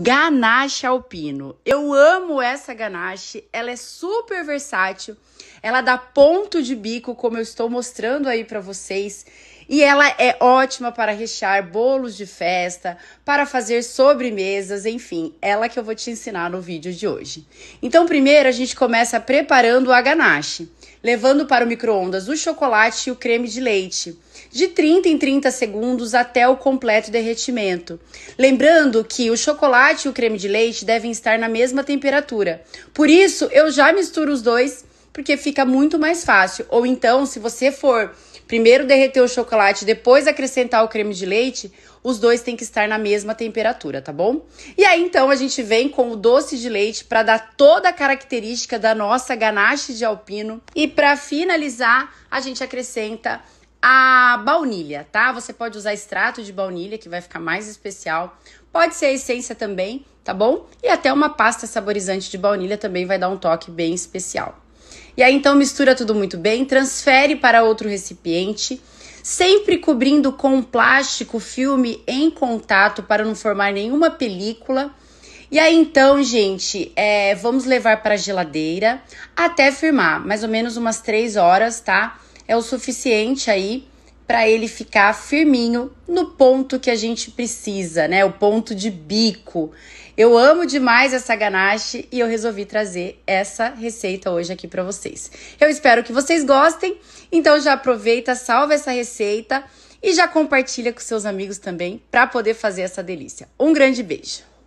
Ganache alpino. Eu amo essa ganache, ela é super versátil. Ela dá ponto de bico, como eu estou mostrando aí para vocês, e ela é ótima para rechear bolos de festa, para fazer sobremesas, enfim, ela que eu vou te ensinar no vídeo de hoje. Então, primeiro a gente começa preparando a ganache levando para o micro-ondas o chocolate e o creme de leite, de 30 em 30 segundos até o completo derretimento. Lembrando que o chocolate e o creme de leite devem estar na mesma temperatura. Por isso, eu já misturo os dois porque fica muito mais fácil. Ou então, se você for primeiro derreter o chocolate, depois acrescentar o creme de leite, os dois têm que estar na mesma temperatura, tá bom? E aí então a gente vem com o doce de leite para dar toda a característica da nossa ganache de alpino e para finalizar, a gente acrescenta a baunilha, tá? Você pode usar extrato de baunilha, que vai ficar mais especial. Pode ser a essência também, tá bom? E até uma pasta saborizante de baunilha também vai dar um toque bem especial. E aí então mistura tudo muito bem, transfere para outro recipiente, sempre cobrindo com plástico filme em contato para não formar nenhuma película. E aí então, gente, é, vamos levar para a geladeira até firmar, mais ou menos umas três horas, tá? É o suficiente aí para ele ficar firminho no ponto que a gente precisa, né? O ponto de bico. Eu amo demais essa ganache e eu resolvi trazer essa receita hoje aqui para vocês. Eu espero que vocês gostem, então já aproveita, salva essa receita e já compartilha com seus amigos também para poder fazer essa delícia. Um grande beijo.